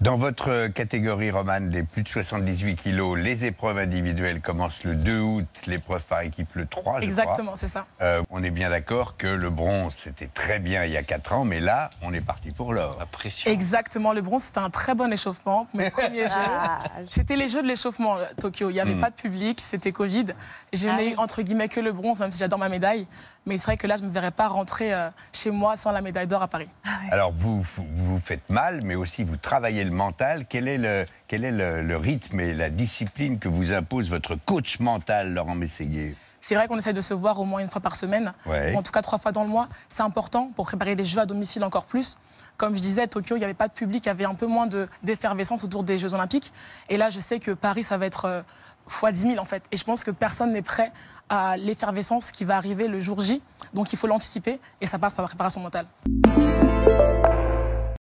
Dans votre catégorie romane des plus de 78 kilos, les épreuves individuelles commencent le 2 août, l'épreuve par équipe le 3, Exactement, c'est ça. Euh, on est bien d'accord que le bronze, c'était très bien il y a 4 ans, mais là, on est parti pour l'or. La pression. Exactement, le bronze, c'était un très bon échauffement. Mes premiers jeux, ah. c'était les jeux de l'échauffement, Tokyo. Il n'y avait hmm. pas de public, c'était Covid. Je ah n'ai eu, entre guillemets, que le bronze, même si j'adore ma médaille. Mais il serait que là, je ne me verrais pas rentrer euh, chez moi sans la médaille d'or à Paris. Ah Alors, vous, vous vous faites mal, mais aussi vous travaillez mental. Quel est le, quel est le, rythme et la discipline que vous impose votre coach mental, Laurent Mességuier c'est vrai qu'on essaie de se voir au moins une fois par semaine, en tout cas trois fois dans le mois. C'est important pour préparer les Jeux à domicile encore plus. Comme je disais, à Tokyo, il n'y avait pas de public, il y avait un peu moins d'effervescence autour des Jeux Olympiques. Et là, je sais que Paris, ça va être x euh, fois 10 000 en fait. Et je pense que personne n'est prêt à l'effervescence qui va arriver le jour J. Donc il faut l'anticiper et ça passe par la préparation mentale.